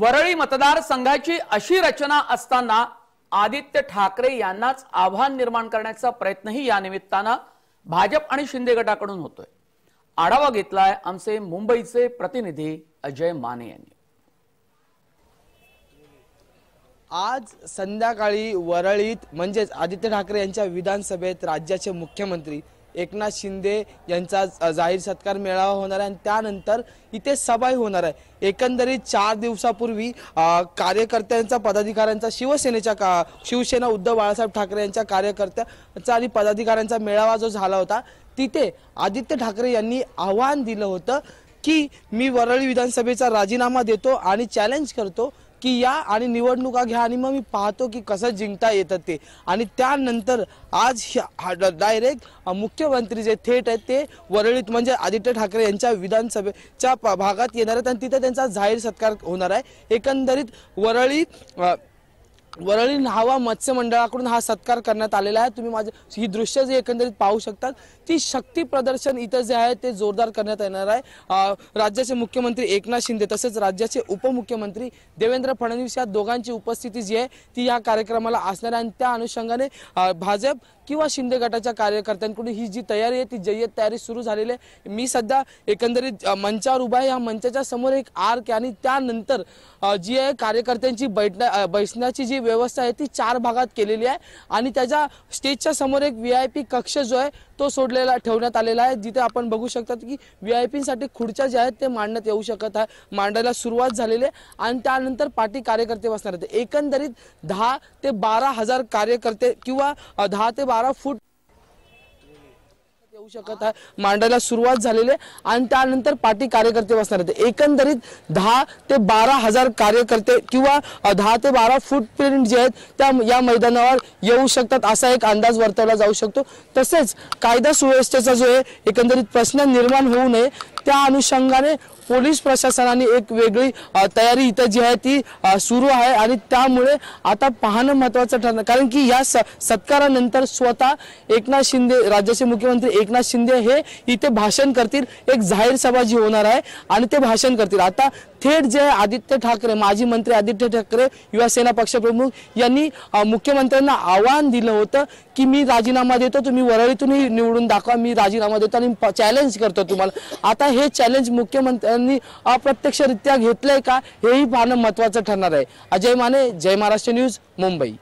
वरळी मतदारसंघाची अशी रचना असताना आदित्य ठाकरे यांनाच आव्हान निर्माण करण्याचा प्रयत्नही या निमित्तानं भाजप आणि शिंदे गटाकडून होतोय आढावा घेतलाय आमचे मुंबईचे प्रतिनिधी अजय माने यांनी आज संध्याकाळी वरळीत म्हणजेच आदित्य ठाकरे यांच्या विधानसभेत राज्याचे मुख्यमंत्री एकनाथ शिंदे यांचा जाहीर सत्कार मेळावा होणार आहे आणि त्यानंतर इथे सभाही होणार आहे एकंदरीत चार दिवसापूर्वी कार्यकर्त्यांचा पदाधिकाऱ्यांचा शिवसेनेच्या का शिवसेना उद्धव बाळासाहेब ठाकरे यांच्या कार्यकर्त्याचा आणि पदाधिकाऱ्यांचा मेळावा जो झाला होता तिथे आदित्य ठाकरे यांनी आव्हान दिलं होतं की मी वरळी विधानसभेचा राजीनामा देतो आणि चॅलेंज करतो की या आणि निवडणुका घ्या आणि मग मी पाहतो की कसं जिंकता येतं ते आणि त्यानंतर आज डायरेक्ट मुख्यमंत्री जे थेट आहेत ते वरळीत म्हणजे आदित्य ठाकरे यांच्या विधानसभेच्या भागात येणार आहेत आणि तिथे त्यांचा जाहीर सत्कार होणार आहे एकंदरीत वरळी वरळी न्हावा मत्स्य मंडळाकडून हा सत्कार करण्यात आलेला आहे तुम्ही माझे ही दृश्य जे एकंदरीत पाहू शकतात ती शक्ती प्रदर्शन इथं जे आहे ते जोरदार करण्यात येणार आहे राज्याचे मुख्यमंत्री एकनाथ शिंदे तसेच राज्याचे उपमुख्यमंत्री देवेंद्र फडणवीस या दोघांची उपस्थिती जी आहे ती या कार्यक्रमाला असणार आहे आणि त्या अनुषंगाने भाजप किंवा शिंदे गटाच्या कार्यकर्त्यांकडून ही जी तयारी आहे ती जय्यत तयारी सुरू झालेली आहे मी सध्या एकंदरीत मंचावर उभा आहे या मंचाच्या समोर एक आर्क आणि त्यानंतर जी आहे कार्यकर्त्यांची बैठण्या बैठण्याची जी व्यवस्था आहे ती चार भागात केलेली आहे आणि त्याच्या स्टेजच्या समोर एक व्ही आय पी कक्ष जो आहे तो सोडलेला ठेवण्यात आलेला आहे जिथे आपण बघू शकतात की व्ही आय पीसाठी खुर्च्या ज्या आहेत ते मांडण्यात येऊ शकत आहे मांडायला सुरुवात झालेली आहे आणि त्यानंतर पार्टी कार्यकर्ते बसणार आहेत एकंदरीत दहा ते बारा हजार कार्यकर्ते किंवा दहा ते बारा फूट येऊ शकत आहे मांडायला सुरुवात झालेली आहे आणि त्यानंतर पार्टी कार्यकर्ते बसणार आहेत एकंदरीत दहा ते बारा हजार कार्यकर्ते किंवा दहा ते बारा फुटप्रिंट जे आहेत त्या या मैदानावर येऊ शकतात असा एक अंदाज वर्तवला जाऊ शकतो तसेच कायदा सुव्यवस्थेचा जो आहे एकंदरीत प्रश्न निर्माण होऊ नये त्या अनुषंगाने पोलीस प्रशासनाने एक वेगळी तयारी इथं जी आहे ती सुरू आहे आणि त्यामुळे आता पाहणं महत्वाचं ठरणार कारण की या स सत्कारानंतर स्वतः एकनाथ शिंदे राज्याचे मुख्यमंत्री एकनाथ शिंदे हे इथे भाषण करतील एक जाहीर सभा जी होणार आहे आणि ते भाषण करतील आता थेट जे आदित्य ठाकरे माजी मंत्री आदित्य ठाकरे युवासेना पक्षप्रमुख यांनी मुख्यमंत्र्यांना आव्हान दिलं होतं की मी राजीनामा देतो तुम्ही वरळीतूनही निवडून दाखवा मी राजीनामा देतो आणि चॅलेंज करतो तुम्हाला आता हे चॅलेंज मुख्यमंत्र्यांनी अप्रत्यक्षरित्या घेतलंय का हेही पाहणं महत्वाचं ठरणार आहे अजय माने जय महाराष्ट्र न्यूज मुंबई